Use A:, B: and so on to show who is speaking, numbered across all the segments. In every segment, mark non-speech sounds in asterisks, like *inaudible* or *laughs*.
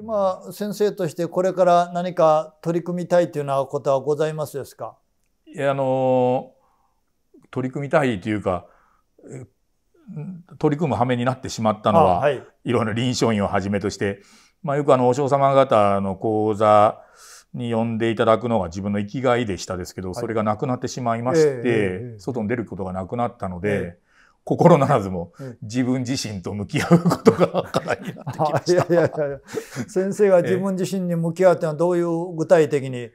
A: 今先生としてこれから何か取り組みたいというようなことはございますですか
B: いやあの取り組みたいというか取り組む羽目になってしまったのは、はい、いろいろ臨床院をはじめとして、まあ、よくあのお嬢様方の講座に呼んでいただくのが自分の生きがいでしたですけど、はい、それがなくなってしまいまして、外に出ることがなくなったので、心ならずも自分自身と向き合うことが課題になってきました *laughs* いやいやいや先
A: 生が自分自身に向き合うというのはどういう具体的に、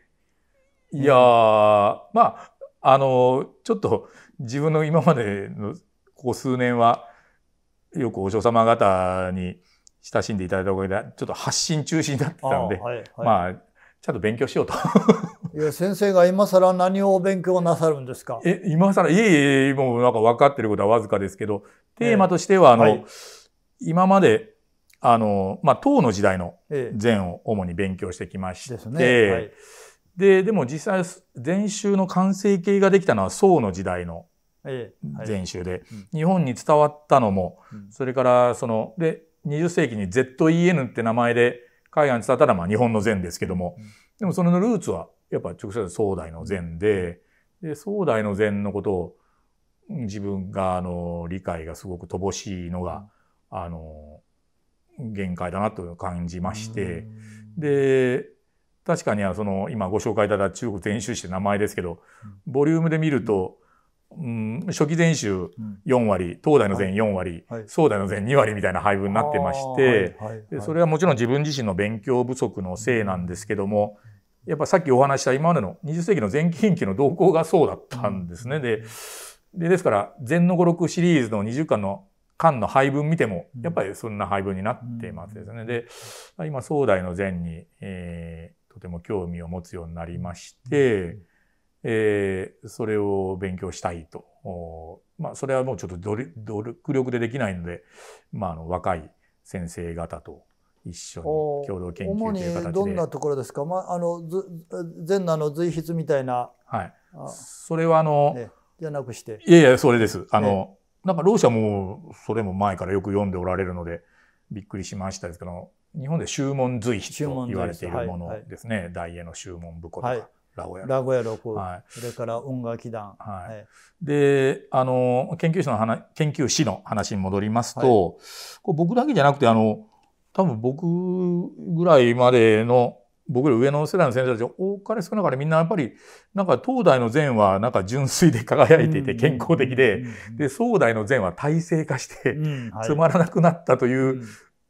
B: いやまああのちょっと自分の今までのここ数年はよくお嬢様方に親しんでいただいたおかげでちょっと発信中心だったので、はいはい、まあちゃんと勉強しようと
A: いや先生が今更何をお勉強なさるんですかえ今
B: 更いえいえもうなんか分かってることはわずかですけどテーマとしてはあの、はい、今まであの、まあ、唐の時代の禅を主に勉強してきまして、えー、で、ねはい、ででも実際禅宗の完成形ができたのは宋の時代の禅宗で、えーはい、日本に伝わったのも、うん、それからそので20世紀に ZEN って名前で海外に伝わったらまあ日本の禅ですけども、うん、でもそのルーツはやっぱ直接壮大の禅でで壮大の禅のことを自分があの理解がすごく乏しいのが、あの限界だなと感じまして、で確かにその今ご紹介いただいた中国全集史って名前ですけど、ボリュームで見ると、うん、初期全集4割、東大の全4割、はい、総大の全2割みたいな配分になってまして、はいはい、それはもちろん自分自身の勉強不足のせいなんですけども、やっぱさっきお話した今までの20世紀の前近期の動向がそうだったんですね。うん、でで、ですから、全の5、6シリーズの20巻の巻の配分見ても、やっぱりそんな配分になってますですね。うん、で、今、壮大の前に、えー、とても興味を持つようになりまして、うん、えー、それを勉強したいと。まあ、それはもうちょっと努力力でできないので、まあ、あの、若い先生方と一緒に共同研究という形でどんな
A: ところですか、まあ、あの前のの随筆みたいな、はい、それはあの、ね、じゃなくしていやいやそれですあの、ね、
B: なんかろう者もそれも前からよく読んでおられるのでびっくりしましたですけど日本で宗門随筆と言われているものですね、はいはい、大英の宗門部庫とか、はい名古屋名古
A: 六、はい、それから音楽団、はい、
B: であの研究者の話研究士の話に戻りますと、はい、こ僕だけじゃなくてあの多分僕ぐらいまでの僕ら上の世代の先生たち多かれ少なかれみんなやっぱりなんか東大の禅はなんか純粋で輝いていて健康的でで総大の禅は体制化してつまらなくなったという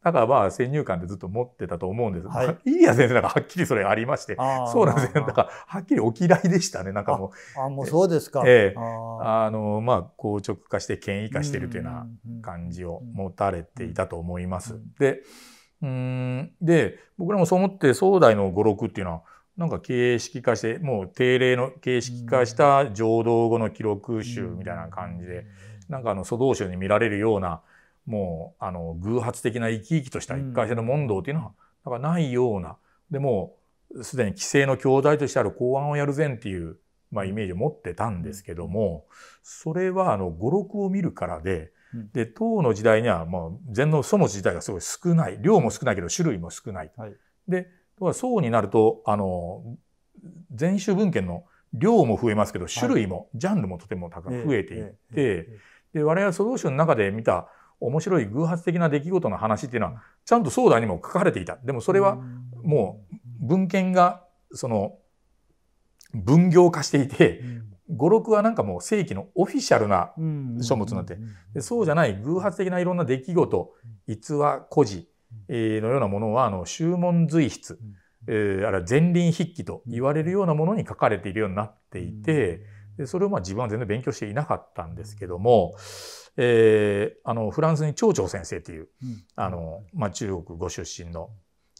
B: だからまあ先入観でずっと持ってたと思うんです。はい、や先生なんかはっきりそれありまして、そうなんですよ。だからはっきりお嫌いでしたね、なんかも
A: う。あもうそうですか。ええあ
B: の、まあ、硬直化して権威化してるというような感じを持たれていたと思います。で、うんで僕らもそう思って壮大の五六っていうのはなんか形式化してもう定例の形式化した浄土後の記録集みたいな感じで、なんかあの祖道集に見られるようなもうあの偶発的な生き生きとした一回戦の問答っていうのはなんかないようなでもすでに規制の兄弟としてある公安をやるぜんっていう、まあ、イメージを持ってたんですけども、それはあの五六を見るからでで、唐の時代にはもう禅の祖文字自体がすごい少ない。量も少ないけど種類も少ない。はい、で、宋になると、あの、禅宗文献の量も増えますけど、種類も、はい、ジャンルもとても高く増えていって、えーえー、で、我々蘇道宗の中で見た面白い偶発的な出来事の話っていうのは、ちゃんと宋代にも書かれていた。でもそれはもう文献が、その、分業化していて、語録はなんかもう正規のオフィシャルな書物なんて、でそうじゃない偶発的ないろんな出来事、逸話、故事、えー、のようなものは、あの、修文随筆、えー、あるいは前輪筆記と言われるようなものに書かれているようになっていて、でそれをまあ自分は全然勉強していなかったんですけども、えー、あのフランスに蝶長先生という、うん、あのまあ、中国ご出身の、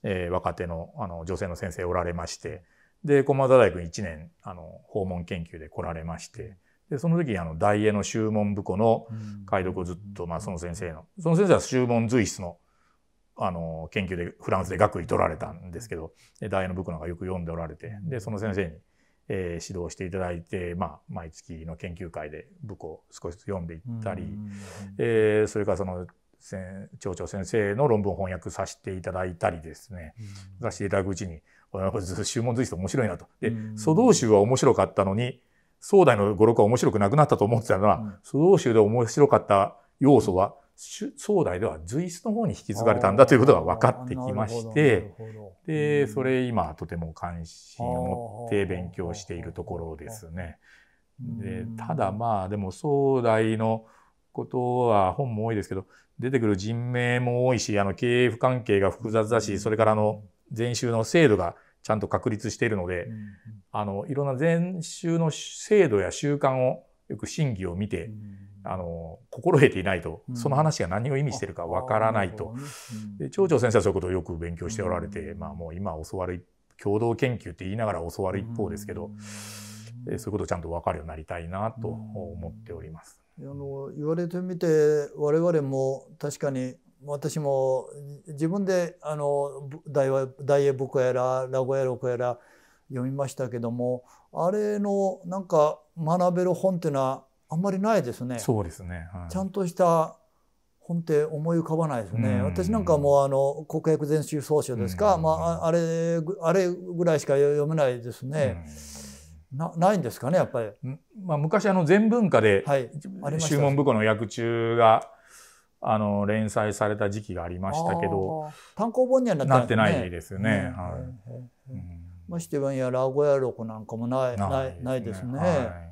B: えー、若手のあの女性の先生おられましてで、駒沢大学1年、あの、訪問研究で来られまして、で、その時、あの、大英の修文部庫の解読をずっと、まあ、その先生の、その先生は修文随筆の、あの、研究で、フランスで学位取られたんですけど、大英の部庫なんかよく読んでおられて、で、その先生に、えー、指導していただいて、まあ、毎月の研究会で部庫を少しずつ読んでいったり、えー、それからその、町長先生の論文を翻訳させていただいたりですね、させていただくうちに、修文随筆面白いなと。で、蘇道集は面白かったのに、宋代の語録は面白くなくなったと思ってたのは、祖蘇道集で面白かった要素は、宋代では随筆の方に引き継がれたんだということが分かってきまして、で、それ今とても関心を持って勉強しているところですね。でただまあでも宋代のことは本も多いですけど出てくる人名も多いしあの経営不関係が複雑だしそれからあの禅宗の制度がちゃんと確立しているので、うん、あのいろんな禅宗の制度や習慣をよく審議を見て、うん、あの心得ていないと、その話が何を意味してるかわからないと、で町長先生はそういうことをよく勉強しておられて、まあ、もう今教わる共同研究って言いながら教わる一方ですけど、うん、そういうことをちゃんと分かるようになりたいなと思っております。
A: あの言われてみて我々も確かに私も自分であの大大英ブッやらラゴヤロコやら読みましたけどもあれのなんか学べる本っていうのはあんまりないですね。そうです
B: ね、はい、ちゃ
A: んとした本って思い浮かばないですね。私なんかもうあの国益全集総者ですか、まああれあれぐらいしか
B: 読めないで
A: すね。なないんですかねやっぱり。ま
B: あ昔あの全文化で、はい、注文部庫の役中があの連載された時期がありましたけど
A: 単行本にはなってない,、ですよね。ましてやラゴヤロコなんかもないないないですね。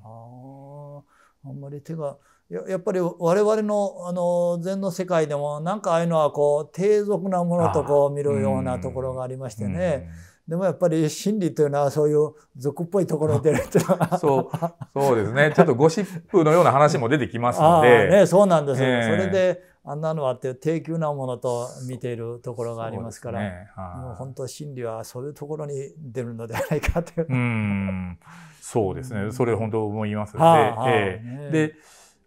A: ああんまり手がやっぱり我々のあの禅の世界でもなんかああいうのはこう低俗なものとこう見るようなところがありましてね、でもやっぱり心理というのはそういう俗っぽいところで
B: そうそうですねちょっとゴシップのような話も出てきますので *laughs* ね、そうなんですえー、それ
A: であんなのはって低級なものと見ているところがありますから、ね、もう本当真理はそういうところに出るの
B: ではないかという。うそうですね、それ本当思います、はあはあ、えで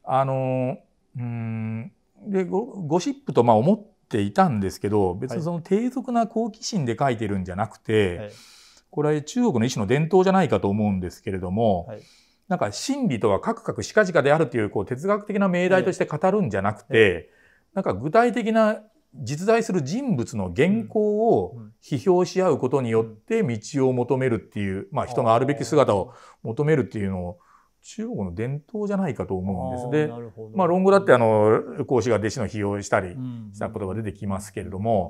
B: あのうんでゴゴシップとまあ思っていたんですけど別にその低俗な好奇心で書いてるんじゃなくて、はい、これは中国の一種の伝統じゃないかと思うんですけれども。はいなんか真理とはカクカクしかじかであるというこう哲学的な命題として語るんじゃなくて、なんか具体的な実在する人物の原稿を批評し合うことによって道を求めるっていう、まあ、人があるべき姿を求めるっていうのを中国の伝統じゃないかと思うんです。で、まあ、論語だってあの講師が弟子の批評したりしたことが出てきますけれども、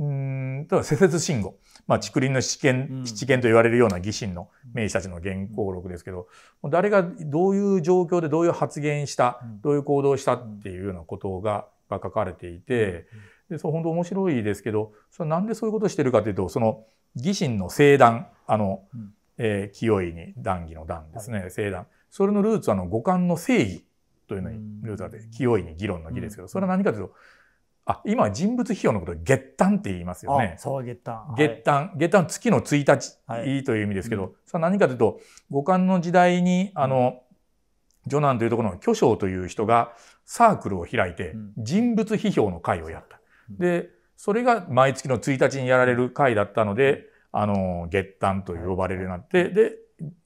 B: うんただ、施設信号。まあ、竹林の七剣、七剣と言われるような義心の名士たちの原稿録ですけど、誰がどういう状況でどういう発言した、どういう行動したっていうようなことが書かれていて、でそう本当面白いですけど、それなんでそういうことをしてるかというと、その義心の聖断。あの、えー、清いに談義の談ですね、聖談。それのルーツはあの五感の正義というのにルーツは、清いに議論の義ですけど、それは何かというと、あ、今は人物費用のこと月単って言いますよね。
A: そう、月単。月
B: 単、はい、月単月の1日、という意味ですけど、はい、さあ何かというと、五感の時代に、あの、ジ女男というところの巨匠という人がサークルを開いて、人物批評の会をやった。うん、で、それが毎月の1日にやられる会だったので、あの、月単と呼ばれるようになって、はい、で、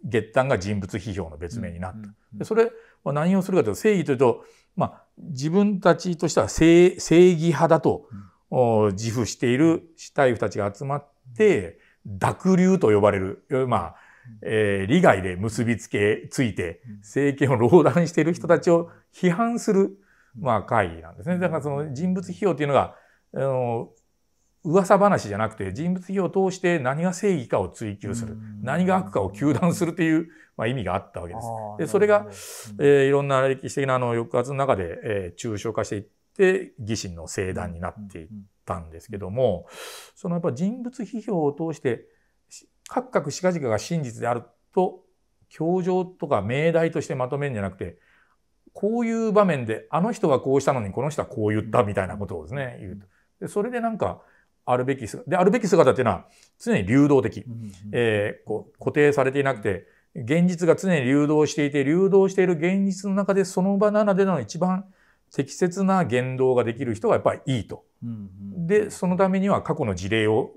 B: 月単が人物批評の別名になった。うんうん、でそれは何をするかというと、正義というと、まあ、自分たちとしては正義派だと、うん、自負している死体夫たちが集まって、濁流と呼ばれる、まあ、えー、利害で結びつけ、ついて、政権を労断している人たちを批判する、まあ、会議なんですね。だからその人物費用というのが、あの、噂話じゃなくて人物批評を通して何が正義かを追求する、何が悪かを糾弾するという、まあ、意味があったわけです。でそれが、えー、いろんな歴史的なあの抑圧の中で、えー、抽象化していって義心の聖断になっていったんですけどもそのやっぱ人物批評を通して各々しかじかが真実であると教場とか命題としてまとめるんじゃなくてこういう場面であの人はこうしたのにこの人はこう言ったみたいなことをですね言うと。でそれでなんかあるべき姿、で、あるべき姿っていうのは常に流動的。うん、えー、こう固定されていなくて、現実が常に流動していて、流動している現実の中でその場ならでの一番適切な言動ができる人がやっぱりいいと。うんうん、で、そのためには過去の事例を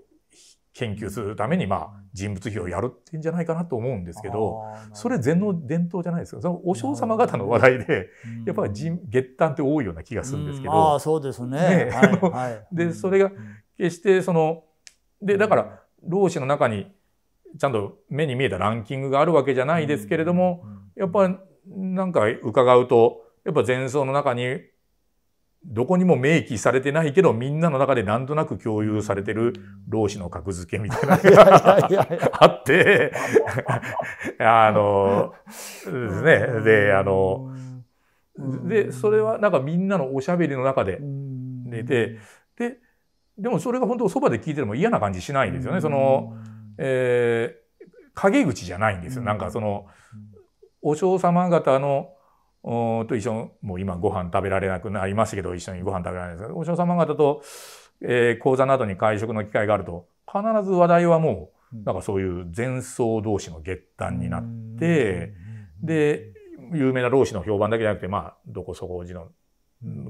B: 研究するために、まあ、人物比をやるってんじゃないかなと思うんですけど、それ禅の伝統じゃないですか。そのお嬢様方の話題で、やっぱり月端って多いような気がするんですけど。ああ、そうですね。で、それが決してその、で、だから、労使の中にちゃんと目に見えたランキングがあるわけじゃないですけれども、やっぱりなんか伺うと、やっぱ前奏の中にどこにも明記されてないけど、みんなの中でなんとなく共有されてる老子の格付けみたいなのが *laughs* *laughs* あって *laughs* あの、ですね。で、あの、で、それはなんかみんなのおしゃべりの中で、で、で、ででもそれが本当そばで聞いてても嫌な感じしないんですよね。その、えー、陰口じゃないんですよ。なんかその、お嬢様方の、おと一緒に、もう今ご飯食べられなくなりましたけど、一緒にご飯食べられないですけど、お嬢様方と、えー、講座などに会食の機会があると、必ず話題はもう、なんかそういう前奏同士の月談になって、で、有名な老子の評判だけじゃなくて、まあ、どこそこじの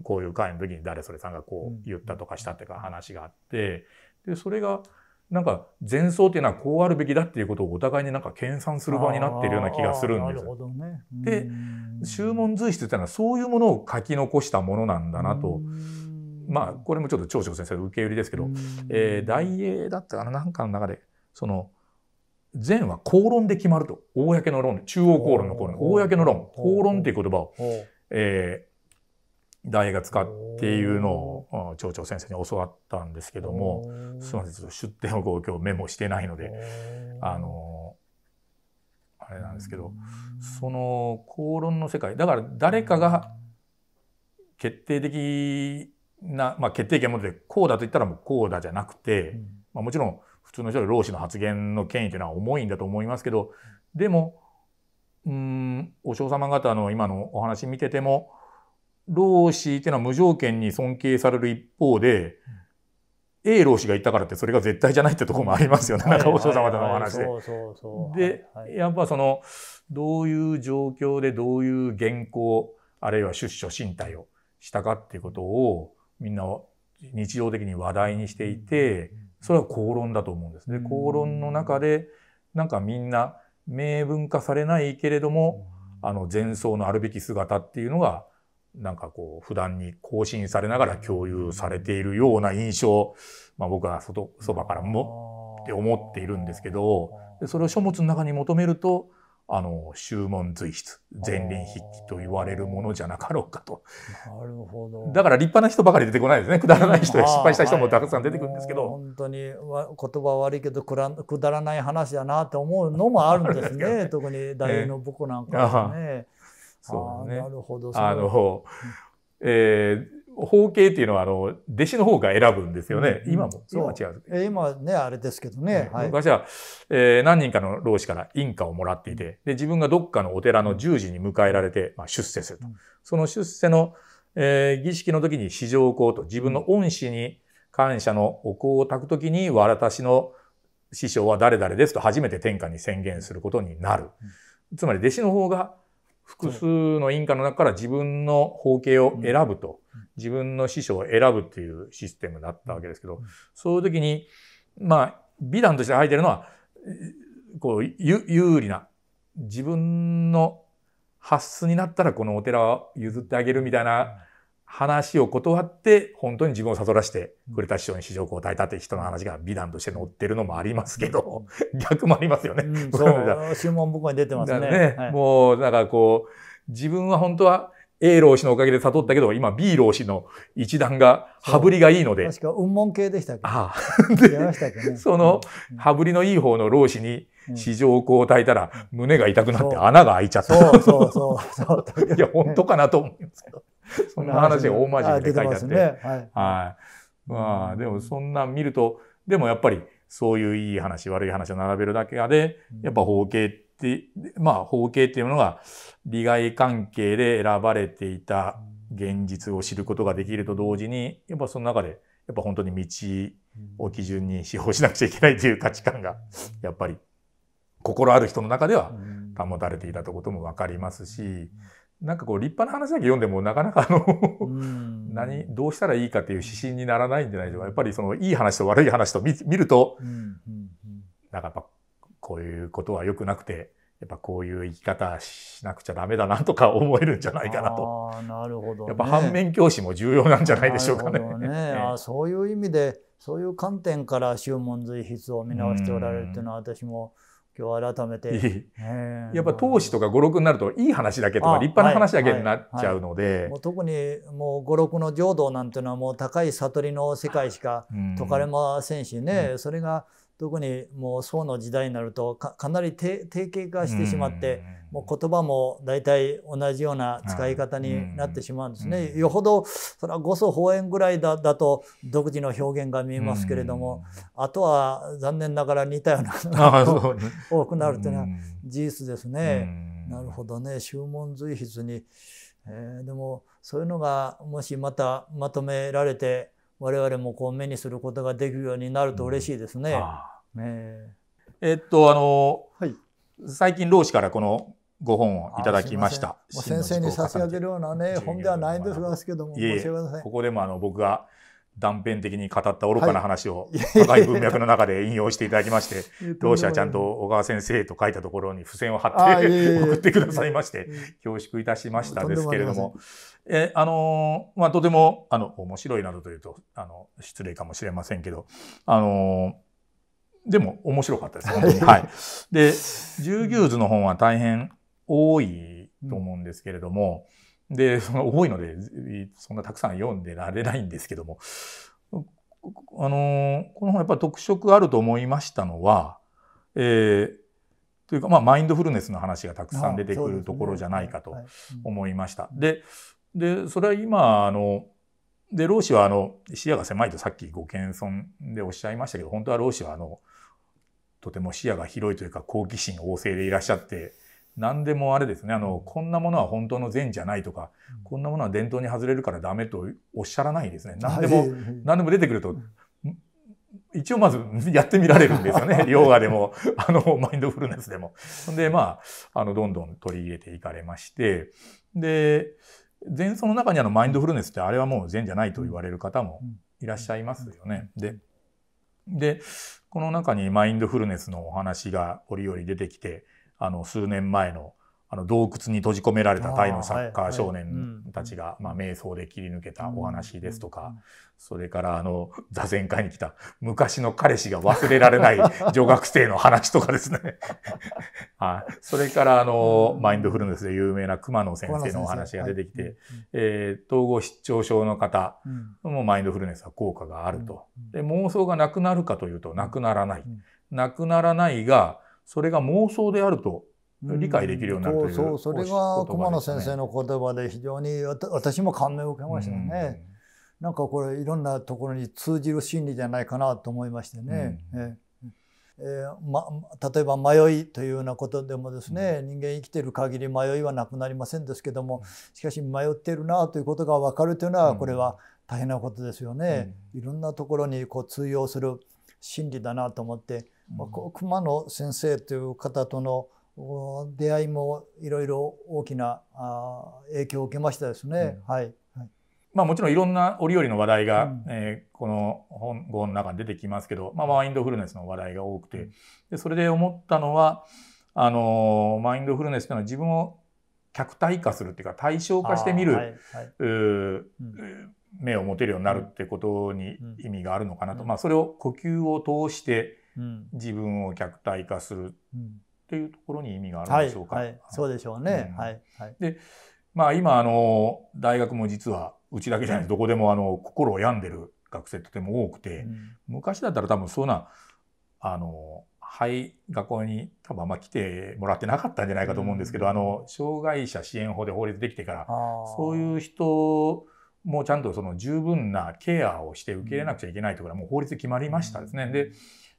B: こういう会の時に誰それさんがこう言ったとかしたっていう話があってでそれがなんか前奏っていうのはこうあるべきだっていうことをお互いになんか研鑽する場になっているような気がするんですよ。ね、で宗門随筆っていうのはそういうものを書き残したものなんだなと。まあこれもちょっと長所先生の受け売りですけど、えー、大英だったかななんかの中でその前は公論で決まると公の論中央公論の公論公の論公論っていう言葉を、えー、大学使っているのを町長先生に教わったんですけどもすみませんちょっと出典をこう今日メモしてないのであのあれなんですけどその公論の世界だから誰かが決定的な、まあ、決定権持ってこうだと言ったらもうこうだじゃなくて、うん、まあ、もちろん普通の人より老子の発言の権威というのは重いんだと思いますけどでもうんお嬢様方の今のお話見てても老子っていうのは無条件に尊敬される一方で、うん、A 老子が言ったからってそれが絶対じゃないってところもありますよね。なんか和尚様とのお話で。で、やっぱその、どういう状況でどういう原稿、あるいは出所進退をしたかっていうことを、みんな日常的に話題にしていて、それは公論だと思うんですね。公論の中で、なんかみんな明文化されないけれども、あの前奏のあるべき姿っていうのがなんかこう、普段に更新されながら共有されているような印象、まあ僕は外、そばからもって思っているんですけど、それを書物の中に求めると、あの、修文随筆、前輪筆記と言われるものじゃなかろうかと。なるほど。だから立派な人ばかり出てこないですね。くだらない人や失敗した人もたくさん出てくる
A: んですけど。はい、本当に言葉悪いけどくら、くだらない話だなって思うのもあるんですね。特に大の僕なんかはね。えーそうですね。なるほど。あの、
B: えー、方形っていうのはあの弟子の方が選ぶんですよね。うん、今も。今は違う。
A: え今ね、あれですけどね。はい、
B: 昔は、えー、何人かの老子から印鑑をもらっていて、で、自分がどっかのお寺の十字に迎えられて、まあ、出世すると。うん、その出世の、えー、儀式の時に四条香と自分の恩師に感謝のお香を焚く時に、私の師匠は誰々ですと初めて天下に宣言することになる。うん、つまり弟子の方が複数の印鑑の中から自分の法形を選ぶと、自分の師匠を選ぶっていうシステムだったわけですけど、そういう時に、まあ、美談として入ってるのは、こう、有利な、自分の発出になったらこのお寺を譲ってあげるみたいな話を断って本当に自分を悟らせてくれた師匠に市場を与えたって人の話が美談として載ってるのもありますけど、逆もありますよね。
A: うん、そう、注文僕に出てますね。ねはい、
B: もう、だからこう、自分は本当は A 老子のおかげで悟ったけど、今 B 老子の一段が、羽振りがいいので。確か、雲門系でしたっけああ。ね、*laughs* その、羽振りのいい方の老子に、市場をこうたら、胸が痛くなって穴が開いちゃった。そうそうそうそう。*laughs* いや、本当かなと思うんですけど。*laughs* そんな話が大真面目で書いてあって。はい。まあ、でもそんなん見ると、でもやっぱりそういういい話、悪い話を並べるだけで、やっぱ法系って、まあ法系っていうものが利害関係で選ばれていた現実を知ることができると同時に、やっぱその中で、やっぱ本当に道を基準に司法しなくちゃいけないという価値観が、やっぱり心ある人の中では保たれていたということもわかりますし、なんかこう立派な話だけ読んでもなかなかあの何どうしたらいいかっていう指針にならないんじゃないでしょうかやっぱりそのいい話と悪い話と見ると、なんかやっぱこういうことは良くなくてやっぱこういう生き方しなくちゃダメだなとか思えるんじゃないかな
A: と。あなるほど、ね、やっぱ反面教師
B: も重要なんじゃないでしょうかね。ねねあ
A: そういう意味でそういう観点から「宗門随筆」を見直しておられるっていうのは私も、うん今日改めて。や
B: っぱ投資とか五六になるといい話だけとか立派な話だけになっちゃうので。はいはいはい、も
A: う特にもう五六の浄土なんていうのはもう高い悟りの世界しか解かれませんしね、うんうん、それが特にもう宋の時代になるとかなり定型化してしまってもう言葉も大体同じような使い方になってしまうんですね。よほどそれは五祖法縁ぐらいだだと独自の表現が見えますけれどもあとは残念ながら似たようなのが多くなるというのは事実ですね。なるほどね宗門随筆に、えー、でもそういうのがもしまたまとめられて我々もこう目にすることができるようになると嬉しいですね。
B: うん、えっとあの、はい、最近老師からこのご本をいただきました。先生
A: に差し上げるようなね本ではないんですけども、いえいえこ
B: こでもあの僕が断片的に語った愚かな話を、高 *laughs* い文脈の中で引用していただきまして、同社ちゃんと小川先生と書いたところに付箋を貼って *laughs* 送ってくださいまして、恐縮いたしましたですけれども、えあのまあ、とても、あの、面白いなどというと、あの、失礼かもしれませんけど、あのでも面白かったです、本当に。*laughs* はい。で、十牛図の本は大変多いと思うんですけれども、で、*laughs* その多いので、そんなたくさん読んでられないんですけども、あの、この本やっぱり特色あると思いましたのは、えー、というか、まあ、マインドフルネスの話がたくさん出てくるところじゃないかと思いました。でねはい、で、それは今、あの、で、老子は、あの、視野が狭いとさっきご謙遜でおっしゃいましたけど、本当は老子は、あの、とても視野が広いというか、好奇心旺盛でいらっしゃって、何でもあれですねあのこんなものは本当の善じゃないとか、こんなものは伝統に外れるからダメとおっしゃらないですね何でも、何でも出てくると、一応まず *laughs* やってみられるんですよね *laughs* ヨガでもあのマインドフルネスでも。でまああのどんどん取り入れていかれましてで前奏の中にあのマインドフルネスってあれはもう善じゃないと言われる方もいらっしゃいますよね。ででこの中にマインドフルネスのお話が折々出てきてあの数年前のあの洞窟に閉じ込められたタイのサッカー少年たちがまあ瞑想で切り抜けたお話ですとかそれからあの座禅会に来た昔の彼氏が忘れられない *laughs* 女学生の話とかですね *laughs* それからあのマインドフルネスで有名な熊野先生のお話が出てきてえ統合失調症の方もマインドフルネスは効果があるとで妄想がなくなるかというとなくならないなくならないがそれが妄想であると理解できるようになるという、うん、そうそれが熊野先生
A: の言葉で非常に私も感銘を受けましたね。うん、なんかこれいろんなところに通じる心理じゃないかなと思いましてね。うん、えー、ま、例えば迷いというようなことでもですね、うん、人間生きてる限り迷いはなくなりませんですけどもしかし迷っているなということが分かるというのはこれは大変なことですよね。いろんなところにこう通用する心理だなと思ってまあ、熊野先生という方との出会いもいろいろ大きな影響を受けましたですね。うん、はい、
B: まあ、もちろんいろんな折々の話題が、うん、えー、この本号の中に出てきますけど、まあ、マインドフルネスの話題が多くてでそれで思ったのはあのー、マインドフルネスというのは自分を客体化するっていうか対象化してみる、はいはいうん、目を持てるようになるってことに意味があるのかなと、うん、まあ、それを呼吸を通して自分を客体化するっ
A: ていうところに意味があるんでしょうか。はいはい、そうでしょうね。うん、はい。
B: で、まあ今あの大学も実はうちだけじゃないですどこでもあの心を病んでる学生とても多くて、うん、昔だったら多分そうなあのはい学校に多分あんま来てもらってなかったんじゃないかと思うんですけど、うん、あの障害者支援法で法律できてからそういう人もちゃんとその十分なケアをして受け入れなくちゃいけないところはもう法律で決まりましたですね。うん、で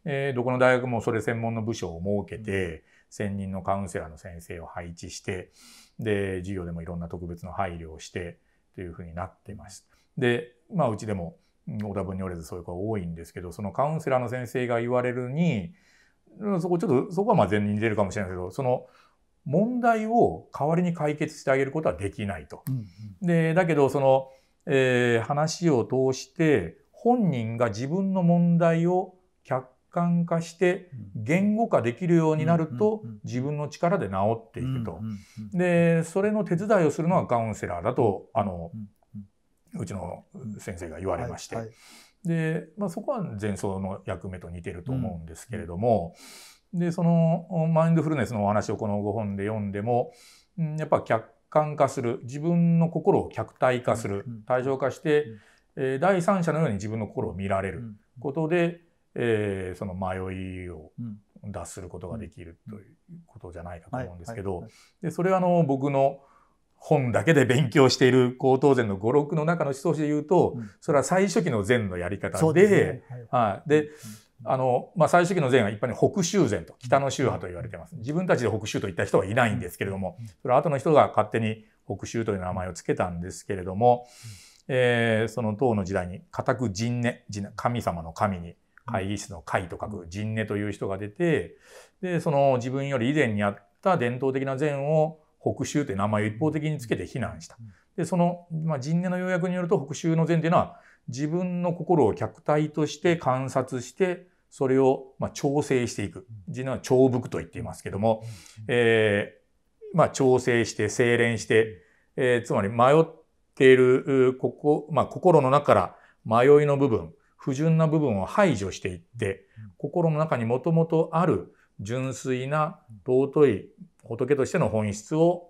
B: えー、どこの大学もそれ専門の部署を設けて、専任のカウンセラーの先生を配置して、で、授業でもいろんな特別の配慮をして、というふうになってます。で、まあ、うちでも、お多分によれずそういう子が多いんですけど、そのカウンセラーの先生が言われるに、そこちょっと、そこはまあ全に出るかもしれないけど、その、問題を代わりに解決してあげることはできないと。うんうん、で、だけど、その、えー、話を通して、本人が自分の問題を客感化して言語化できるようになると自分の力で治っていくと。でそれの手伝いをするのがカウンセラーだとあのうちの先生が言われまして。で、まあ、そこは前奏の役目と似てると思うんですけれども、でそのマインドフルネスのお話をこの5本で読んでも、ん、やっぱ客観化する自分の心を客体化する、対象化して、え第三者のように自分の心を見られることで、えー、その迷いを脱することができるということじゃないかと思うんですけど、でそれはあの僕の本だけで勉強している高等禅の五六の中の思想史で言うと、それは最初期の禅のやり方で、で、はい、で、あの、まあ、最初期の禅は一般に北州禅と北の宗派と言われてます。自分たちで北州と言った人はいないんですけれども、それは後の人が勝手に北州という名前を付けたんですけれども、うえー、その唐の時代に固く神ね、神様の神に、会議室の会と書く陣根という人が出てでその自分より以前にあった伝統的な禅を北州という名前を一方的につけて非難した。でその、まあ、陣根の要約によると北州の禅というのは自分の心を客体として観察してそれをまあ調整していく陣根は調伏と言っていますけども、えーまあ、調整して精錬して、えー、つまり迷っているここ、まあ、心の中から迷いの部分不純な部分を排除していって、心の中にもともとある純粋な尊い仏としての本質を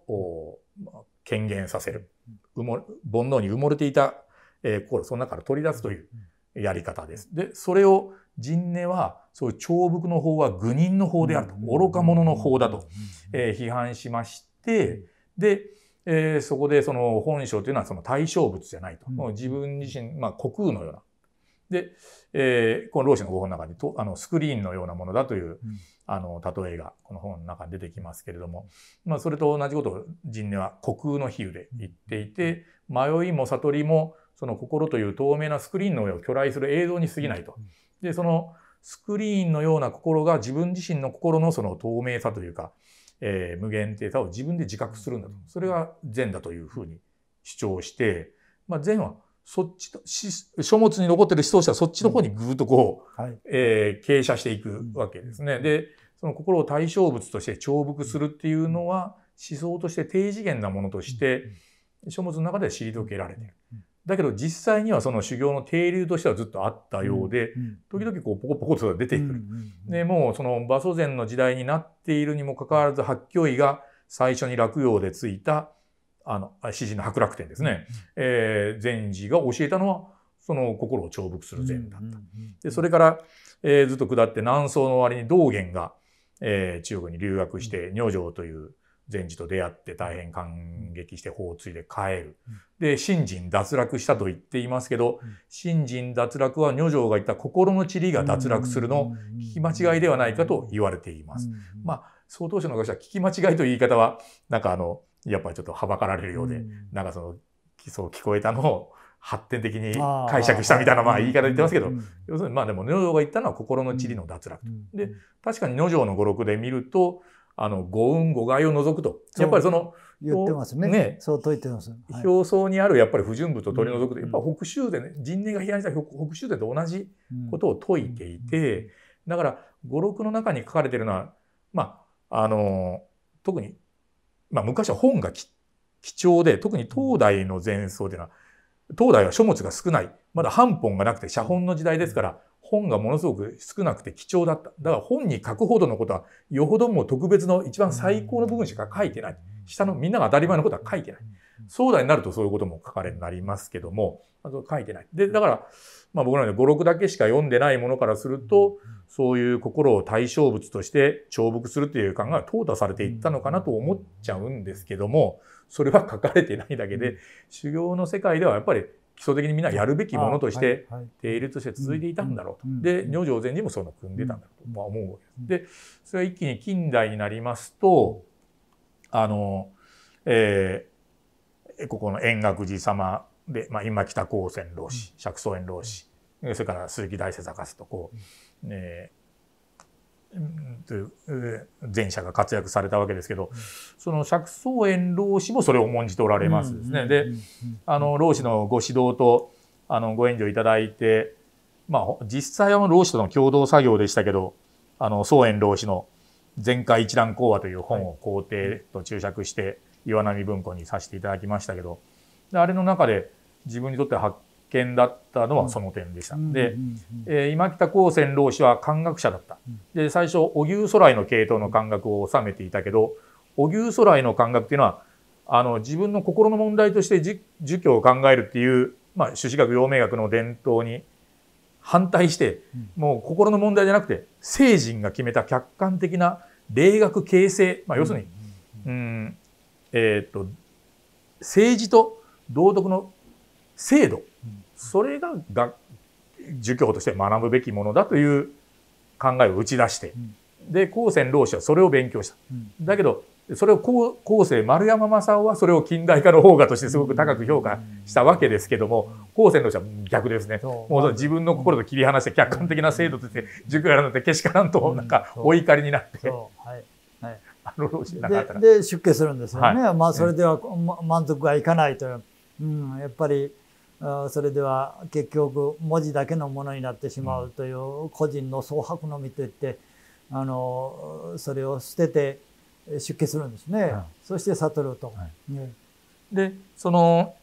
B: 権限させる。埋も煩悩に埋もれていた、えー、心、その中から取り出すというやり方です。で、それを人根は、そういう長伏の法は愚人の法であると、愚か者の法だと、え批判しまして、で、えー、そこでその本性というのはその対象物じゃないと。自分自身、まあ、虚空のような、で、えー、この老子のご本の中にとあのスクリーンのようなものだという、うん、あの例えがこの本の中に出てきますけれども、まあ、それと同じことを神根は虚空の比喩で言っていて、迷いも悟りもその心という透明なスクリーンの上を巨来する映像に過ぎないと。でそのスクリーンのような心が自分自身の心のその透明さというか、えー、無限定さを自分で自覚するんだとそれが善だというふうに主張して、まあ、善はそっちの、書物に残ってる思想者はそっちの方にぐーっとこう、はい、えー、傾斜していくわけですね。で、その心を対象物として重複するっていうのは、思想として低次元なものとして、書物の中では退けられてる。だけど実際にはその修行の停留としてはずっとあったようで、時々こうポコポコと出てくる。で、もうその馬祖禅の時代になっているにもかかわらず、八教医が最初に落葉でついたあの、詩人の白楽天ですね。えー、禅師が教えたのは、その心を重複する禅だった。で、それから、えー、ずっと下って南宋の終わりに道元が、えー、中国に留学して、女将という禅師と出会って大変感激して法を継いで帰る。で、信心脱落したと言っていますけど、信心脱落は女将が言った心の理が脱落するの聞き間違いではないかと言われています。まあ、相当者の学者は聞き間違いという言い方は、なんかあの、やっぱりちょっとはばかられるようで、うん、なんかそのそう聞こえたのを発展的に解釈したみたいなまあ言い方言ってますけど、要するにまあでも能條が言ったのは心の地理の脱落と。で確かに能條の語録で見るとあの五運五害を除くとやっぱりその言ってますね、ね、そう説いてます、はい、表層にあるやっぱり不純物を取り除くと、やっぱ北州でね人間が批判した北州でと同じことを説いていて、だから語録の中に書かれてるのはまああの特にまあ、昔は本が貴重で、特に東大の前奏というのは、東大は書物が少ない。まだ半本がなくて写本の時代ですから、本がものすごく少なくて貴重だった。だから本に書くほどのことは、よほどもう特別の一番最高の部分しか書いてない。下のみんなが当たり前のことは書いてない。壮大になるとそういうことも書かれになりますけども、書いてない。で、だから、まあ僕らの語録だけしか読んでないものからすると、そういう心を対象物として重複するという考えが淘汰されていったのかなと思っちゃうんですけども、それは書かれてないだけで、修行の世界ではやっぱり基礎的にみんなやるべきものとして、定律として続いていたんだろうと。で、女上禅師もその組んでたんだろうと思うわけです。で、それは一気に近代になりますと、あの、えー、ここの円覚寺様で、まあ、今北高専老師、釈宗園老師、それから鈴木大世坂とこう、えー、前者が活躍されたわけですけど、その釈宗園老師もそれを重んじておられますですね。で、あの老師のご指導とあのご援助いただいて、まあ、実際は老師との共同作業でしたけど、あの宗園老師の「全開一覧講話」という本を皇帝と注釈して、岩波文庫にさせていただきましたけどあれの中で自分にとって発見だったのはその点でした。うん、で、えー、今北高専老師は漢学者だった。で最初荻生徂来の系統の漢学を収めていたけど荻生徂来の漢学っていうのはあの自分の心の問題として儒教を考えるっていう、まあ、朱子学陽明学の伝統に反対して、もう心の問題じゃなくて聖人が決めた客観的な霊学形成、まあ、要するに、うんえっ、ー、と、政治と道徳の制度、それがが儒教として学ぶべきものだという考えを打ち出して、で、高専老子はそれを勉強した。だけど、それを高高世丸山正夫はそれを近代化の方がとしてすごく高く評価したわけですけども高専の人は逆ですねもう自分の心と切り離して客観的な制度として儒教やらなんてけしからんとなんかお怒りになっ
A: て、はい、なかったら。で、出家するんですよね。はい、まあ、それでは、満足はいかないという。うん、やっぱり、それでは結局文字だけのものになってしまうという個人の創白のみといって、あの、それを捨てて出家するんですね。そして悟ると。はいね、
B: で、その、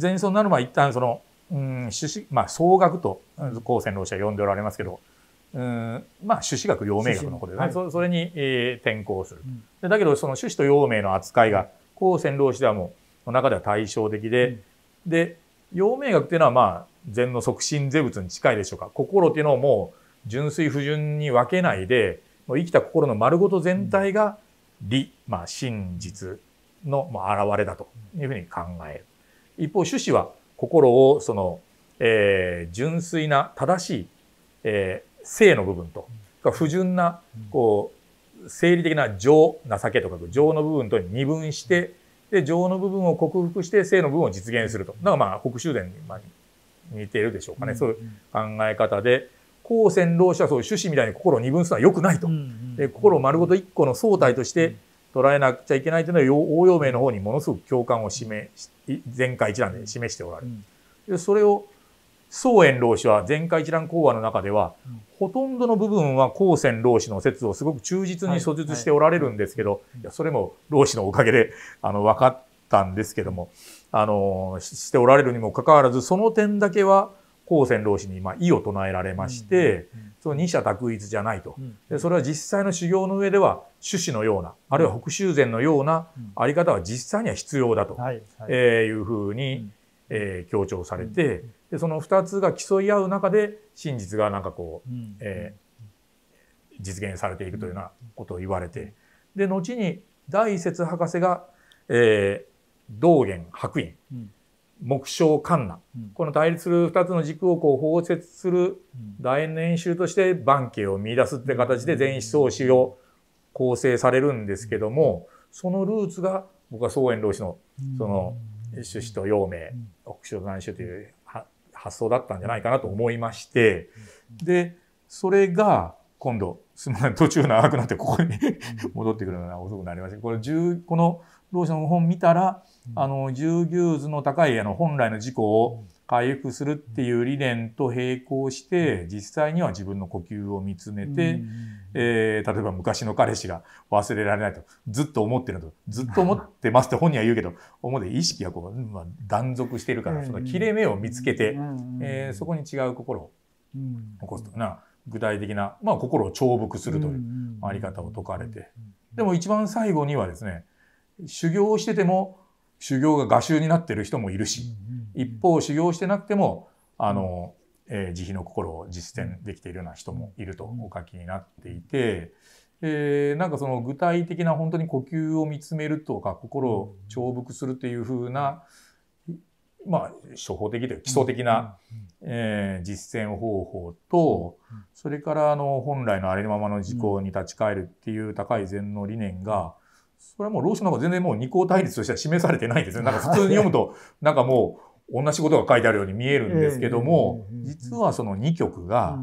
B: 前奏なるのは一旦その、うん、主まあ、総額と、高専老師は呼んでおられますけど、うんまあ、種子学、陽明学のことで、ね、はい、それに、えー、転向する、うん、だけど、その種子と陽明の扱いが、高専老子ではもう、の中では対照的で、うん、で、陽明学っていうのは、まあ、禅の促進是物に近いでしょうか。心っていうのをもう、純粋不純に分けないで、もう生きた心の丸ごと全体が理、うん、まあ、真実の、まあ、現れだというふうに考える。一方、種子は心を、その、えー、純粋な正しい、えー、性の部分と、不純な、こう、生理的な情、情けとか、情の部分と二分して、で、情の部分を克服して性の部分を実現すると。だかまあ、北州伝に、似ているでしょうかね。そういう考え方で、高専老師はそういう趣旨みたいに心を二分するのは良くないと。で、心を丸ごと一個の総体として捉えなくちゃいけないというのは、応用名の方にものすごく共感を示し、前回一覧で示しておられる。でそれを、宋延老師は前回一覧講話の中では、ほとんどの部分は高専老子の説をすごく忠実に素述しておられるんですけど、いやそれも老子のおかげであの分かったんですけどもあのしておられるにもかかわらずその点だけは高専老子に今意を唱えられまして、その二者択一じゃないと、でそれは実際の修行の上では種子のようなあるいは北修禅のようなあり方は実際には必要だと、えいうふうに、え強調されて、でその2つが競い合う中で真実がなんかこう、うん、えー、実現されていくというようなことを言われてで後に大説博士が、えー、道元白隠、うん、目標観那、うん、この対立する2つの軸をこう包摂する楕円の演習として万景を見出すって形で全思想史を構成されるんですけどもそのルーツが僕は宗円老師のその、趣旨と陽明北昇南種という発想だったんじゃないかなと思いまして、で、それが今度、すみません、途中長くなってここに戻ってくるのが遅くなりましたこれ10、このョンの本見たら、あの、従牛図の高いあの本来の事故を回復するっていう理念と並行して、実際には自分の呼吸を見つめて、えー、例えば昔の彼氏が忘れられないと、ずっと思ってると、ずっと思ってますって本人は言うけど、思うて意識がこう、まあ、断続してるから、その切れ目を見つけて、えー、そこに違う心を起こすとな、具体的な、まあ、心を重複するというあり方を説かれて、でも一番最後にはですね、修行をしてても、修行が画集になってる人もいるし、一方修行してなくても、あの、えー、慈悲の心を実践できているような人もいるとお書きになっていて、えー、なんかその具体的な本当に呼吸を見つめるとか心を重複するというふうな、まあ、処方的という基礎的な、えー、実践方法とそれからあの本来のありのままの事項に立ち返るっていう高い禅の理念がそれはもう老子の方が全然もう二項対立としては示されてないですね。なんか普通に読むとなんかもう同じことが書いてあるように見えるんですけども、実はその2曲が、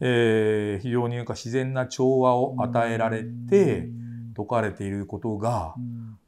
B: えー、非常になか自然な調和を与えられて解かれていることが、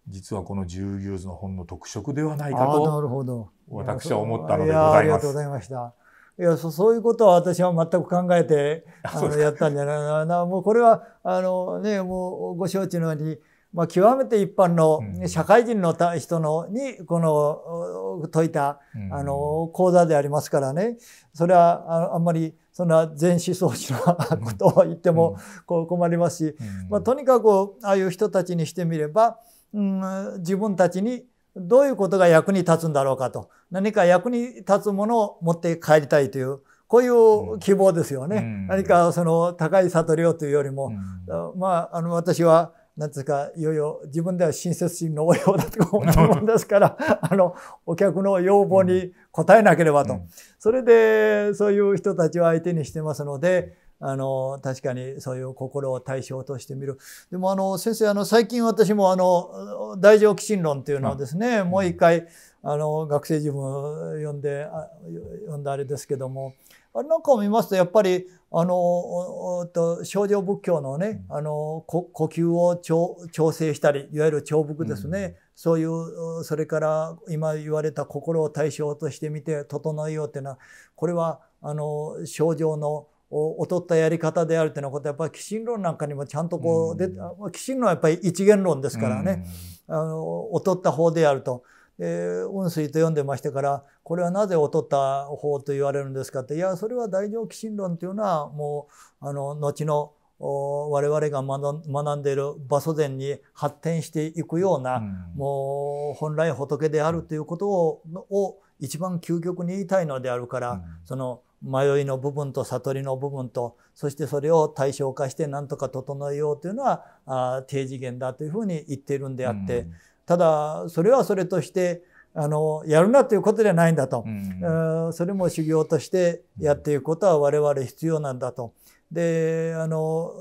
B: 実はこの十牛図の本の特色ではないかと私は思ったのでございます。ありがと
A: うございました。いやそそういうことは私は全く考えてあのやったんじゃないなもうこれはあの、ね、もうご承知のようにまあ、極めて一般の社会人の人のにこの解いたあの講座でありますからねそれはあんまりそんな全思想主の *laughs* ことを言ってもこう困りますし、まあ、とにかくああいう人たちにしてみれば、うん、自分たちにどういうことが役に立つんだろうかと何か役に立つものを持って帰りたいというこういう希望ですよね。何かその高い悟りをというよりも、まあ、あの私はなんでうか、いよいよ自分では親切心の応用だと思うもんですから、*laughs* あの、お客の要望に応えなければと。うん、それで、そういう人たちを相手にしてますので、あの、確かにそういう心を対象としてみる。でも、あの、先生、あの、最近私も、あの、大乗起信論っていうのをですね、うん、もう一回、あの、学生自分読んで、読んだあれですけども、あれなんかを見ますと、やっぱり、あのと症状仏教のね、あの呼吸を調整したりいわゆる調伏ですね、そういうそれから今言われた心を対象としてみて整えようっていうのはこれはあの症状の劣ったやり方であるというのはやっぱり寄進論なんかにもちゃんとこう出寄進論はやっぱり一元論ですからね、あの劣った方であると。で雲水と読んでましてからこれはなぜ劣った方と言われるんですかっていやそれは大乗起信論というのはもうあの後の我々が学んでいる場祖伝に発展していくような、もう本来仏であるということをを一番究極に言いたいのであるから、その迷いの部分と悟りの部分とそしてそれを対象化して何とか整えようというのは低次元だというふうに言っているんであって、うんただそれはそれとしてあのやるなということではないんだと、うんうん、それも修行としてやっていくことは我々必要なんだと。であの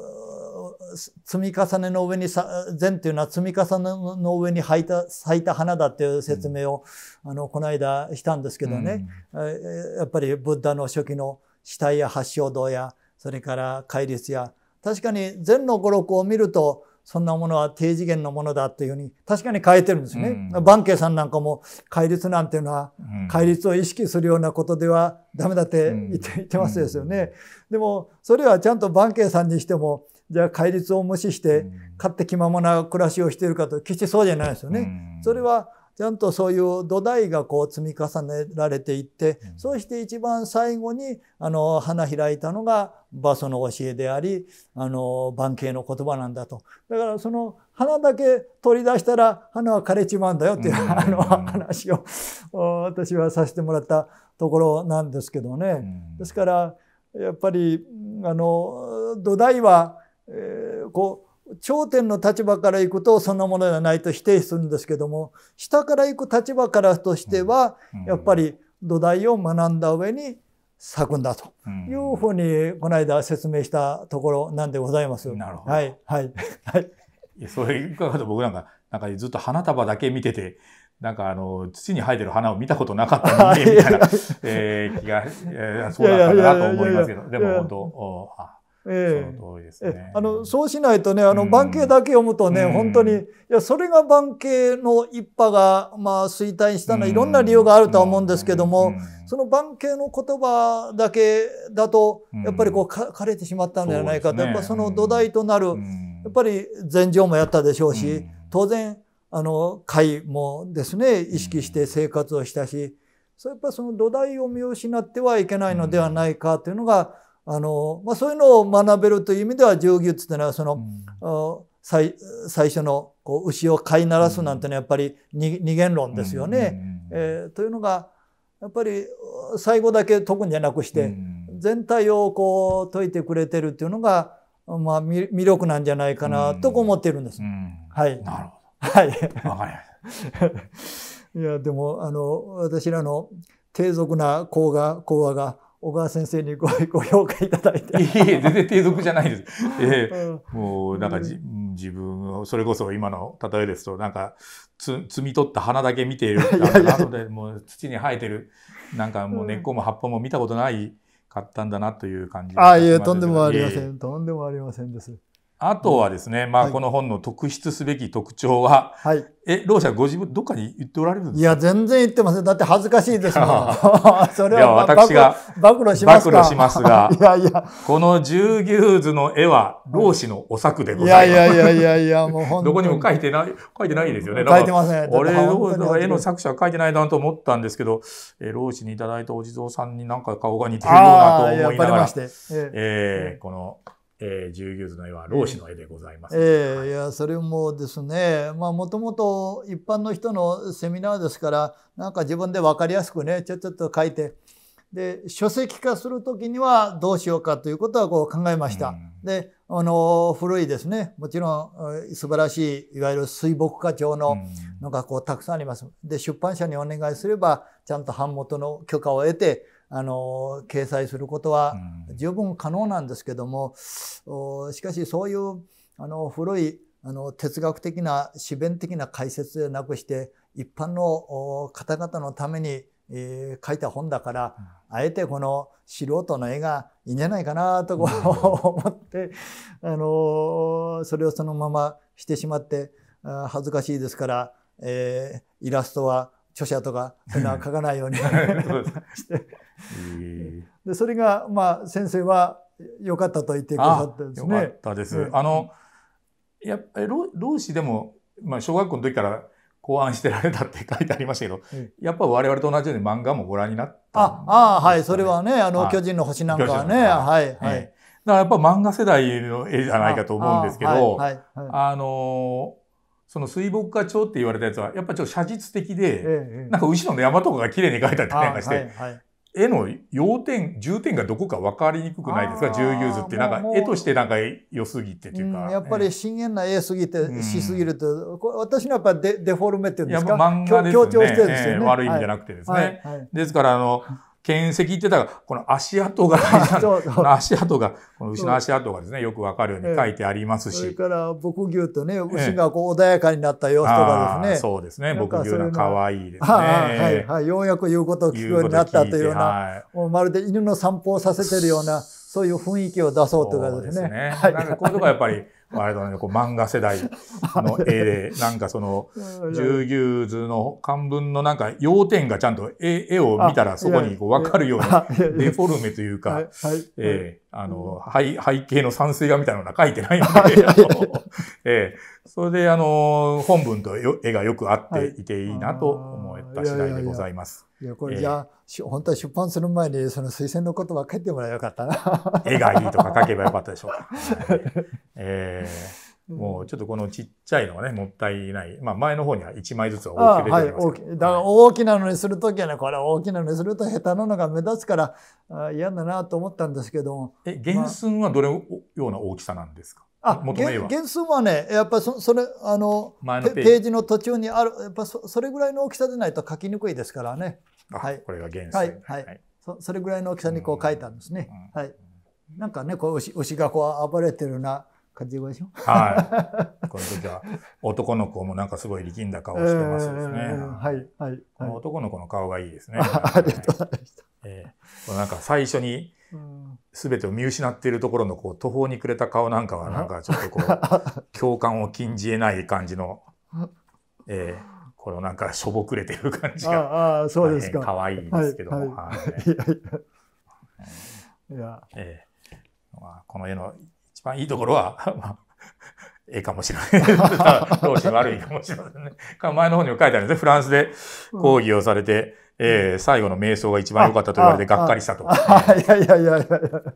A: 積み重ねの上に善というのは積み重ねの上に咲いた咲いた花だっていう説明を、うん、あのこの間したんですけどね、うん、やっぱりブッダの初期の死体や発祥道やそれから戒律や確かに善の語録を見るとそんなものは低次元のものだというふうに、確かに変えてるんですね。バンケイさんなんかも、戒律なんていうのは、戒律を意識するようなことではダメだって言って,、言ってますですよね。でも、それはちゃんとバンケイさんにしても、じゃあ戒律を無視して、勝手気ままな暮らしをしているかと、決してそうじゃないですよね。それは、ちゃんとそういう土台がこう積み重ねられていって、うん、そして一番最後にあの花開いたのが馬祖の教えでありあの番景の言葉なんだとだからその花だけ取り出したら花は枯れちまうんだよっていう、うん、あの話を *laughs* 私はさせてもらったところなんですけどね。うん、ですからやっぱりあの土台は、えー、こう頂点の立場から行くとそんなものではないと否定するんですけども下から行く立場からとしてはやっぱり土台を学んだ上に咲くんだというふうにこの間説明したところなんでございます。なるほどはいはいは
B: い、*laughs* それ伺うと僕なんかなんかずっと花束だけ見ててなんかあの土に生えてる花を見たことなかったので、みたいな、*laughs* えー、気が、えー、そうだったかなと思いますけどでも本当あ
A: えあのそうしないとねあの番系だけ読むとね、うん、本当にいやそれが番系の一派が、まあ、衰退したのは、うん、いろんな理由があるとは思うんですけども、うん、その番系の言葉だけだとやっぱりこう枯れてしまったんではないかと、ね、やっぱその土台となる、やっぱり禅情もやったでしょうし、当然あの会もですね意識して生活をしたし、そうやっぱその土台を見失ってはいけないのではないかというのが、あのまあ、そういうのを学べるという意味では上牛っていうのはその、最最初のこう牛を飼いならすなんてのはやっぱり二元論ですよね。えー、というのがやっぱり最後だけ解くんじゃなくして全体をこう解いてくれてるっていうのが、まあ、魅力なんじゃないかなと思ってるんです。はい、なるほど、はい、わかりました *laughs* いやでもあの私らの低俗な講が講話が小川先生にご *laughs* ご評価いた
B: だいて。いえ、全然低俗じゃないです。*laughs* えー、もうなんかじ、うん、自分、それこそ今の例えですと、なんか、つ摘み取った花だけ見ているいやでもう土に生えてる、なんかもう根っこも葉っぱも見たことないかったんだなという感じ、ああ、いえ、とんでもありませ
A: ん。とんでもありませんです。
B: あとはですね、うん、まあ、この本の特筆すべき特徴は、はい、え、ろう者ご自分、どっかに言っておられるんですかいや、
A: 全然言ってません。だって恥ずかしいですもん。
B: *laughs* それは、ま私が暴露します暴露しますが、*laughs* いやいやこの十牛図の絵は、老子のお作でございます。いやいやいやいや、もう本当どこにも書いてない、書いてないですよね。書いてません。俺、絵の作者は書いてないなと思ったんですけど、え、老子にいただいたお地蔵さんになんか顔が似てるようなと思いながら、えええー、この、えー、従業図の絵は老子の絵でござい
A: ます、えー、はい、いやそれもですねまあもともと一般の人のセミナーですからなんか自分で分かりやすくねちょちょっと書いてで書籍化する時にはどうしようかということはこう考えました。であの古いですねもちろん素晴らしいいわゆる水墨画調ののがこうたくさんあります。で出版社にお願いすればちゃんと版元の許可を得てあの掲載することは十分可能なんですけども、うん、しかしそういうあの古いあの哲学的な詩弁的な解説でなくして一般の方々のために、えー、書いた本だから、うん、あえてこの素人の絵がいいんじゃないかなとう、ん、思って、あのー、それをそのまましてしまって恥ずかしいですから、えー、イラストは著者とかそういうのは書かないように *laughs* して。でそれが、まあ、先生は良かったと言ってくださったんですね。良かったです。うん、あの
B: や老老子でも、まあ、小学校の時から考案してられたって書いてありましたけど、やっぱ我々と同じように漫画もご覧になっ
A: た、ね、ああはいそれはねあの「巨人の星」なんかはねはいはい、はい、だか
B: らやっぱ漫画世代の絵じゃないかと思うんですけどあのその水墨画帳って言われたやつはやっぱちょっと写実的で、ええ、なんか後ろの山とかが綺麗に描いたりとかして、はい、絵の要点、重点がどこか分かりにくくないですか、重ユーズって。なんか、絵としてなんか良すぎてと
A: いうか。うん、やっぱり深遠な絵すぎて、しすぎると、私のやっぱデデフォルメっていうんですか、やっぱ漫画ですね、強調してるんですよね、えー、悪い意味じゃなくてですね。はい
B: はいはい、ですから、あの、剣石ってだから、この足跡が、足跡が、この牛の足跡がですね、よくわかるように書いてありますし。それ
A: から、牧牛とね、牛がこう穏やかになった様子とかですね。そうですね、牧牛が可愛いですね。はいはい、よ
B: うやく言うことを聞くようになったというような、
A: もうまるで犬の散歩をさせてるような、そういう雰囲気を出そうというかですね。
B: なんかこういうとこはやっぱり、あれだね、こう漫画世代の絵で、なんかその、ジ *laughs* 牛図の漢文のなんか要点がちゃんと絵絵を見たらそこにこう分かるような *laughs* デフォルメというか、えあの、背景の賛水画みたいなのが書いてないので、*laughs* えそれであの、本文と絵がよく合っていていいなと思います。った次第でございます。
A: いやこれじゃあ、えー、本当は出版する前にその推薦のことは書いてもらえばよかったな。絵がいいとか書けばよかったでしょうか。はい、
B: え *laughs* ー、もうちょっとこのちっちゃいのはね、もったいない。まあ前の方には1枚ずつ大きい出てますけど、
A: はい、だから大きなのにするときはね、これ大きなのにすると下手なのが目立つから嫌だなと思ったんですけどえ、原寸
B: はどれような大きさなんですかあ原
A: 数はねやっぱりそれあのページの途中にあるやっぱそそれぐらいの大きさでないと書きにくいですからね。
B: はい、これが原数、はい
A: はい、はい、そそれぐらいの大きさにこう書いたんですね。うん、はい、なんかねこう牛牛がこう暴れてるような感じでしょ。
B: はい。*laughs* この時は男の子もなんかすごい力んだ顔してますですね。えー、はい、はい、はい、この男の子の顔がいいですね。*laughs* ありがとうございました。えー、なんか最初に全てを見失っているところのこう途方に暮れた顔なんかはなんかちょっとこう *laughs* 共感を禁じえない感じの、*laughs* えー、このなんかしょぼくれてる感じがああそうですか可愛いですけども、はい、えまあ、この絵の一番いいところは、まあ、ええかもしれない。同 *laughs* 士悪いかもしれませんね。前の方にも書いてあるんですね。フランスで講義をされて、えー、最後の瞑想が一番良かったと言われてがっかりしたと。いやいやいやいや。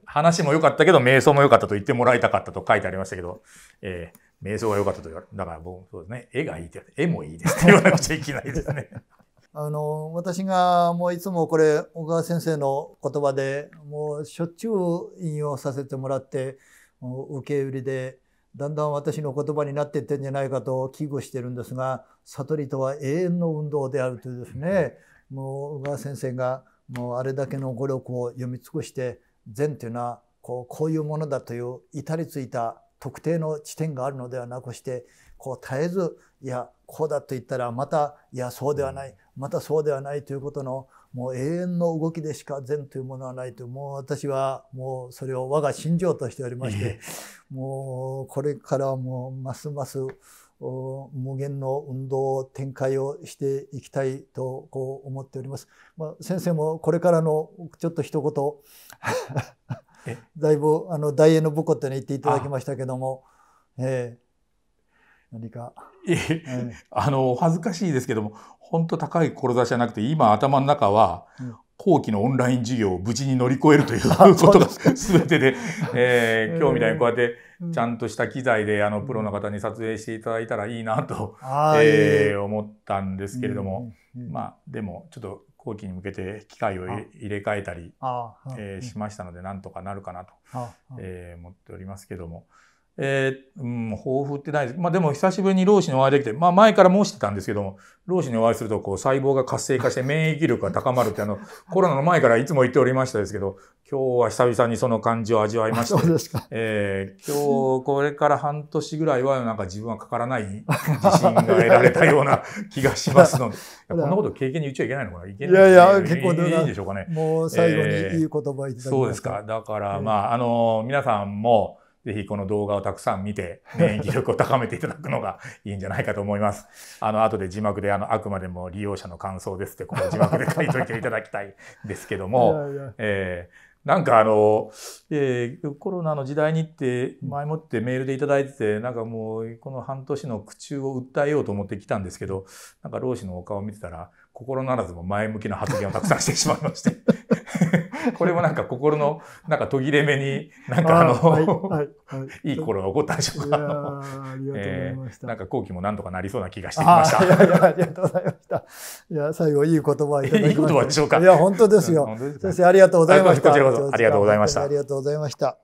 B: 話も良かったけど、瞑想も良かったと言ってもらいたかったと書いてありましたけど、えー、瞑想が良かったと言われだから僕、そうですね、絵がいいって、絵もいいですって言わなくちゃいけないですね。
A: *laughs* あの、私がもういつもこれ、小川先生の言葉でもうしょっちゅう引用させてもらって、もう受け売りで、だんだん私の言葉になっていってんじゃないかと危惧してるんですが悟りとは永遠の運動であるというですねもう小川先生がもうあれだけの語力を読み尽くして善というのはこうこういうものだという至りついた特定の地点があるのではなくしてこう絶えずいやこうだと言ったらまたいやそうではないまたそうではないということのもう永遠の動きでしか善というものはないともう私はもうそれを我が信条としておりまして、もうこれからはもうますます無限の運動を展開をしていきたいとこう思っております。まあ、先生もこれからのちょっと一言 *laughs* *laughs* だいぶあの大英の母校って言っていただきましたけども。ええー何
B: か。ええ、あの、恥ずかしいですけども、本当高い志じゃなくて、今頭の中は、後期のオンライン授業を無事に乗り越えるという *laughs* ことが全てで、えー、今日みたいにこうやってちゃんとした機材であのプロの方に撮影していただいたらいいなと、えー、思ったんですけれども、まあでもちょっと後期に向けて機械を入れ替えたり、えー、しましたのでなんとかなるかなと、えー、思っておりますけども。えー、うん、豊富ってないです。まあでも久しぶりに老子にお会いできて、まあ前から申してたんですけども、老子にお会いするとこう細胞が活性化して免疫力が高まるってあの、*laughs* コロナの前からいつも言っておりましたですけど、今日は久々にその感じを味わいました。そうですか。えー、今日これから半年ぐらいはなんか自分はかからない自信が得られたような *laughs* 気がしますので、こんなこと経験に言っちゃいけないのかないけない、ね、いやいや、結構でいいんでしょうかね。もう最後にいい言葉いただきました、えー、そうですか。だからまあ、あの、皆さんも、ぜひこの動画をたくさん見て、免 *laughs* 疫力を高めていただくのがいいんじゃないかと思います。あの、後で字幕で、あの、あくまでも利用者の感想ですって、この字幕で書いといていただきたいですけども、えーなんかあの、えー、コロナの時代にって前もってメールでいただいててなんかもうこの半年の苦衷を訴えようと思ってきたんですけどなんか老子のお顔を見てたら心ならずも前向きな発言をたくさんしてしまいまして *laughs* これもなんか心のなんか途切れ目に、なんかあのはい、*laughs* いい心が起こったんでしょうか。えー、なんか後期もなんとかなりそうな気がしてきました。いやいやありがとうございました。
A: いや、最後いい言葉いただきました。いい言葉でしょうか。いや、本当ですよ。す先生、ありがとうございました。こちらこそありがとうございました。ありがとうございました。